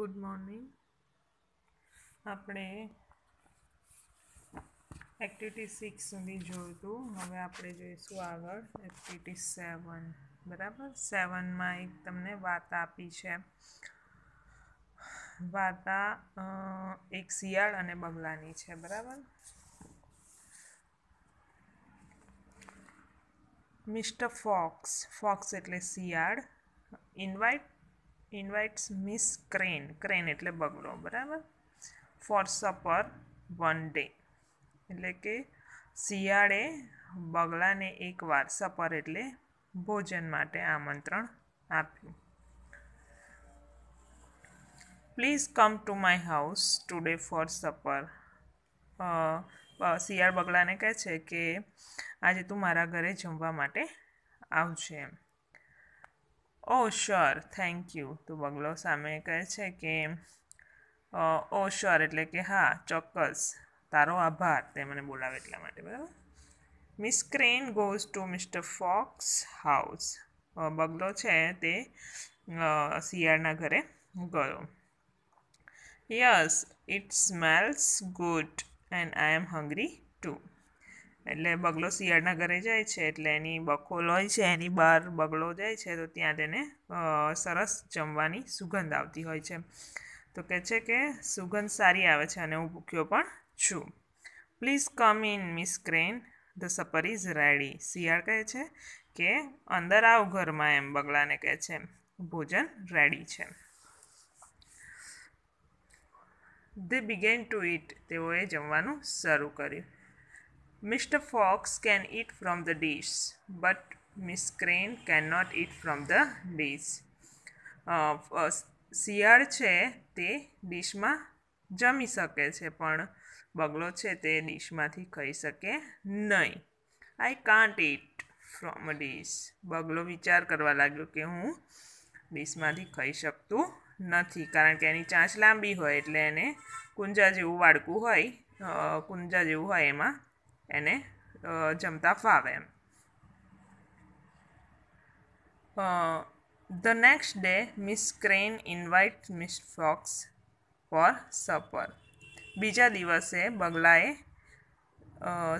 Good morning આપણે activity six સુધી જોયું હતું હવે આપણે જોઈશું આગળ એક્ટિવિટી સેવન બરાબર સેવનમાં એક તમને વાર્તા આપી છે વાર્તા એક શિયાળ અને બગલાની છે બરાબર મિસ્ટર ફોક્સ ફોક્સ એટલે શિયાળ invite invites Miss Crane crane એટલે બગડો બરાબર ફોર સપર વન ડે એટલે કે શિયાળે બગલાને એકવાર સપર એટલે ભોજન માટે આમંત્રણ આપ્યું please come to my house today for supper શિયાળ બગલાને કહે છે કે આજે તું મારા ઘરે જમવા માટે આવજે એમ ઓ શ્યોર થેન્ક યુ તો બગલો સામે કહે છે કે ઓ શ્યોર oh, એટલે કે હા ચોક્કસ તારો આભાર તે મને બોલાવે એટલા માટે બરાબર Miss Crane goes to Mr Fox house બગલો છે તે શિયાળના ઘરે ગયો yes it smells good and I am hungry too એટલે બગલો શિયાળના ઘરે જાય છે એટલે એની બખોલ હોય છે એની બહાર બગલો જાય છે તો ત્યાં તેને સરસ જમવાની સુગંધ આવતી હોય છે તો કહે છે કે સુગંધ સારી આવે છે અને હું ભૂખ્યો પણ છું please come in Miss Crane the supper is ready શિયાળ કહે છે કે અંદર આવ ઘરમાં એમ બગલાને કહે છે ભોજન રેડી છે દે બિગેન ટુ ઇટ તેઓએ જમવાનું શરૂ કર્યું Mr. Fox can eat from the dish, but Miss Crane cannot eat from the dish. Uh, uh, શિયાળ છે તે ડીશમાં જમી શકે છે પણ બગલો છે તે ડીશમાંથી ખાઈ શકે નહીં I can't eat from dish બગલો વિચાર કરવા લાગ્યો કે હું ડીશમાંથી ખાઈ શકતું નથી કારણ કે એની ચાંચ લાંબી હોય એટલે એને કુંજા જેવું વાડકું હોય કુંજા જેવું હોય એમાં એને જમતા ફાવે એમ the next day Miss Crane invite Miss Fox for supper બીજા દિવસે બગલાએ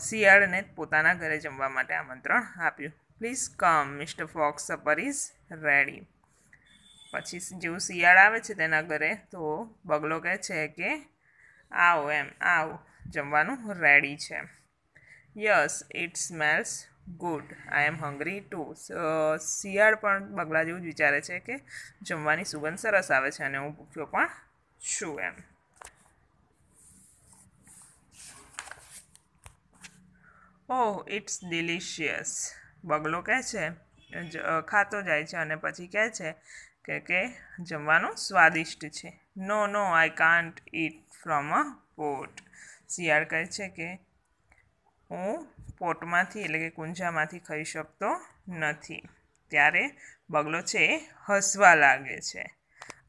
શિયાળને પોતાના ઘરે જમવા માટે આમંત્રણ આપ્યું please come Mr Fox supper is ready પછી જેવું શિયાળ આવે છે તેના ઘરે તો બગલો કહે છે કે આવો એમ આવો જમવાનું રેડી છે એમ yes it smells good I am hungry too શિયાળ પણ બગલા જેવું જ વિચારે છે કે જમવાની સુગંધ સરસ આવે છે અને હું ભૂખ્યો પણ છું એમ ઓહ ઇટ્સ ડિલિશિયસ બગલો કહે છે ખાતો જાય છે અને પછી કહે છે કે કે જમવાનું સ્વાદિષ્ટ છે no no I can't eat from a pot શિયાળ કહે છે કે હું પોટમાંથી એટલે કે કુંજામાંથી ખાઈ શકતો નથી ત્યારે બગલો છે એ હસવા લાગે છે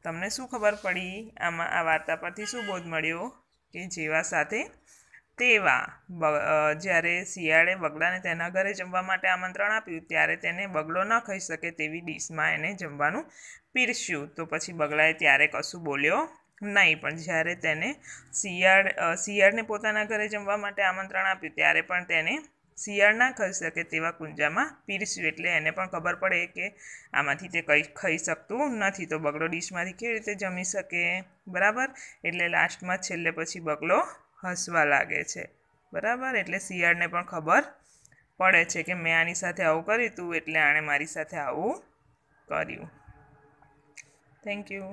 તમને શું ખબર પડી આમાં આ વાર્તા પરથી શું બોધ મળ્યો કે જેવા સાથે તેવા જ્યારે શિયાળે બગલાને તેના ઘરે જમવા માટે આમંત્રણ આપ્યું ત્યારે તેને બગલો ન ખાઈ શકે તેવી ડીશમાં એને જમવાનું પીરસ્યું તો પછી બગલાએ ત્યારે કશું બોલ્યો નહીં પણ જ્યારે તેને શિયાળ શિયાળને પોતાના ઘરે જમવા માટે આમંત્રણ આપ્યું ત્યારે પણ તેને શિયાળ ના ખાઈ શકે તેવા કુંજામાં પીરસ્યું એટલે એને પણ ખબર પડે કે આમાંથી તે કંઈ ખાઈ શકતું નથી તો બગલો ડીશમાંથી કેવી રીતે જમી શકે બરાબર એટલે લાસ્ટમાં છેલ્લે પછી બગલો હસવા લાગે છે બરાબર એટલે શિયાળને પણ ખબર પડે છે કે મેં આની સાથે આવું કર્યું હતું એટલે આણે મારી સાથે આવું કર્યું થેન્ક યુ